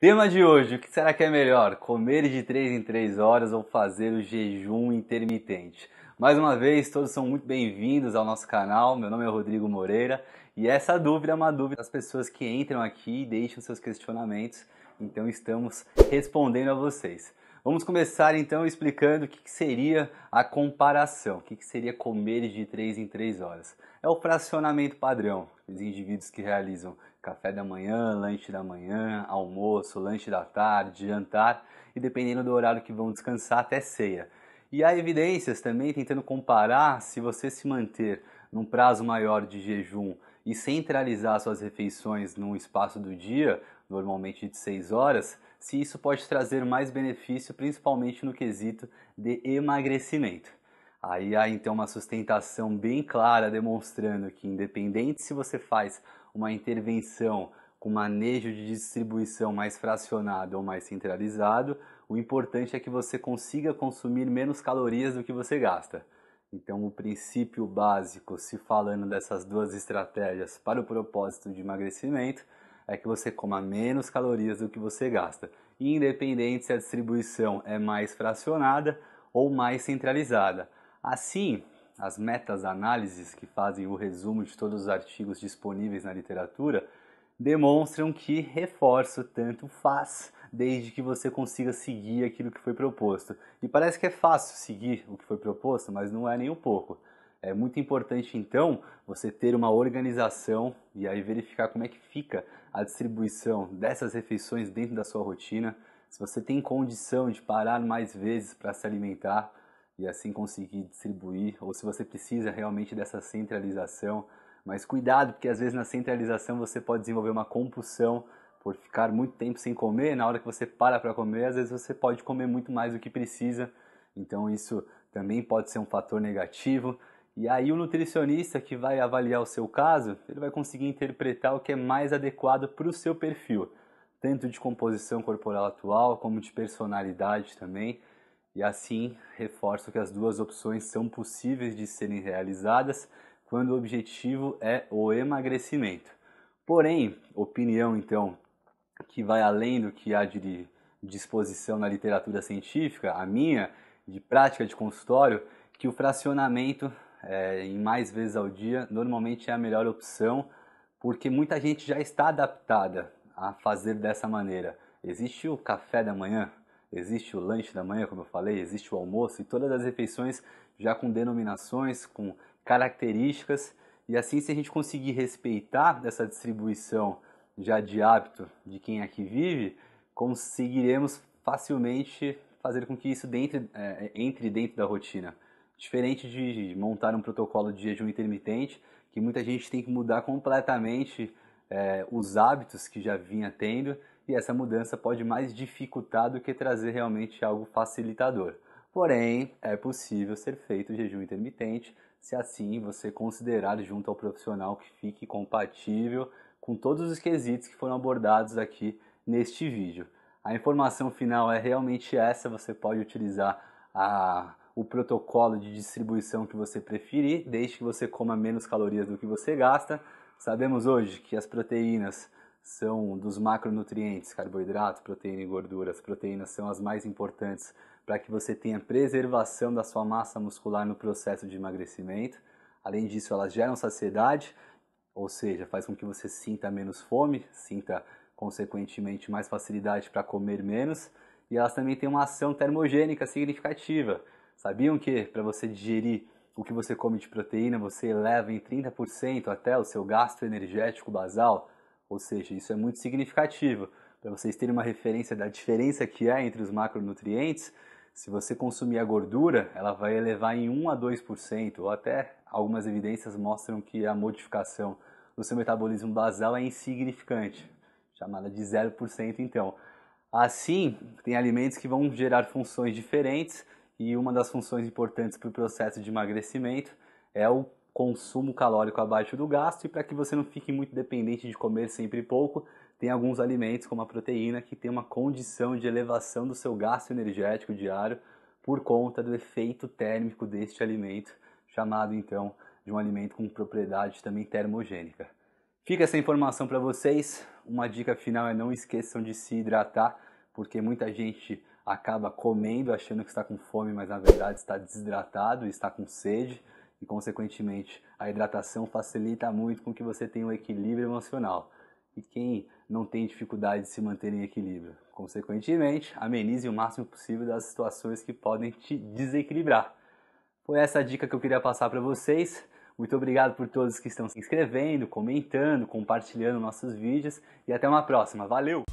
Tema de hoje: o que será que é melhor? Comer de 3 em 3 horas ou fazer o jejum intermitente? Mais uma vez, todos são muito bem-vindos ao nosso canal. Meu nome é Rodrigo Moreira e essa dúvida é uma dúvida das pessoas que entram aqui e deixam seus questionamentos, então estamos respondendo a vocês. Vamos começar então explicando o que seria a comparação, o que seria comer de 3 em 3 horas. É o fracionamento padrão, dos indivíduos que realizam café da manhã, lanche da manhã, almoço, lanche da tarde, jantar e dependendo do horário que vão descansar até ceia. E há evidências também tentando comparar se você se manter num prazo maior de jejum e centralizar suas refeições num espaço do dia, normalmente de 6 horas, se isso pode trazer mais benefício, principalmente no quesito de emagrecimento. Aí há então uma sustentação bem clara demonstrando que, independente se você faz uma intervenção com manejo de distribuição mais fracionado ou mais centralizado, o importante é que você consiga consumir menos calorias do que você gasta. Então, o princípio básico, se falando dessas duas estratégias para o propósito de emagrecimento, é que você coma menos calorias do que você gasta, independente se a distribuição é mais fracionada ou mais centralizada. Assim, as metas análises que fazem o resumo de todos os artigos disponíveis na literatura demonstram que reforço tanto faz, desde que você consiga seguir aquilo que foi proposto. E parece que é fácil seguir o que foi proposto, mas não é nem um pouco. É muito importante então você ter uma organização e aí verificar como é que fica a distribuição dessas refeições dentro da sua rotina. Se você tem condição de parar mais vezes para se alimentar, e assim conseguir distribuir, ou se você precisa realmente dessa centralização. Mas cuidado, porque às vezes na centralização você pode desenvolver uma compulsão por ficar muito tempo sem comer. Na hora que você para para comer, às vezes você pode comer muito mais do que precisa. Então isso também pode ser um fator negativo. E aí o nutricionista que vai avaliar o seu caso, ele vai conseguir interpretar o que é mais adequado para o seu perfil, tanto de composição corporal atual como de personalidade também. E assim, reforço que as duas opções são possíveis de serem realizadas quando o objetivo é o emagrecimento. Porém, opinião então que vai além do que há de disposição na literatura científica, a minha, de prática de consultório, que o fracionamento é, em mais vezes ao dia normalmente é a melhor opção, porque muita gente já está adaptada a fazer dessa maneira. Existe o café da manhã, existe o lanche da manhã, como eu falei, existe o almoço, e todas as refeições já com denominações, com características, e assim se a gente conseguir respeitar essa distribuição já de hábito de quem aqui vive, conseguiremos facilmente fazer com que isso é, é, entre dentro da rotina. Diferente de montar um protocolo de jejum intermitente, que muita gente tem que mudar completamente é, os hábitos que já vinha tendo e essa mudança pode mais dificultar do que trazer realmente algo facilitador. Porém, é possível ser feito jejum intermitente se assim você considerar junto ao profissional que fique compatível com todos os quesitos que foram abordados aqui neste vídeo. A informação final é realmente essa, você pode utilizar a, o protocolo de distribuição que você preferir, desde que você coma menos calorias do que você gasta. Sabemos hoje que as proteínas são dos macronutrientes, carboidrato, proteína e gordura. As proteínas são as mais importantes para que você tenha preservação da sua massa muscular no processo de emagrecimento. Além disso, elas geram saciedade, ou seja, faz com que você sinta menos fome, sinta consequentemente mais facilidade para comer menos, e elas também têm uma ação termogênica significativa. Sabiam que para você digerir o que você come de proteína, você eleva em 30% até o seu gasto energético basal? Ou seja, isso é muito significativo. Para vocês terem uma referência da diferença que há entre os macronutrientes, se você consumir a gordura, ela vai elevar em 1 a 2%, ou até algumas evidências mostram que a modificação do seu metabolismo basal é insignificante, chamada de 0%. Então, assim, tem alimentos que vão gerar funções diferentes, e uma das funções importantes para o processo de emagrecimento é o consumo calórico abaixo do gasto e para que você não fique muito dependente de comer sempre pouco, tem alguns alimentos como a proteína que tem uma condição de elevação do seu gasto energético diário por conta do efeito térmico deste alimento, chamado então de um alimento com propriedade também termogênica. Fica essa informação para vocês. Uma dica final é não esqueçam de se hidratar, porque muita gente acaba comendo achando que está com fome, mas na verdade está desidratado e está com sede e, consequentemente, a hidratação facilita muito com que você tenha um equilíbrio emocional. E quem não tem dificuldade de se manter em equilíbrio? Consequentemente, amenize o máximo possível das situações que podem te desequilibrar. Foi essa dica que eu queria passar para vocês. Muito obrigado por todos que estão se inscrevendo, comentando, compartilhando nossos vídeos e até uma próxima. Valeu!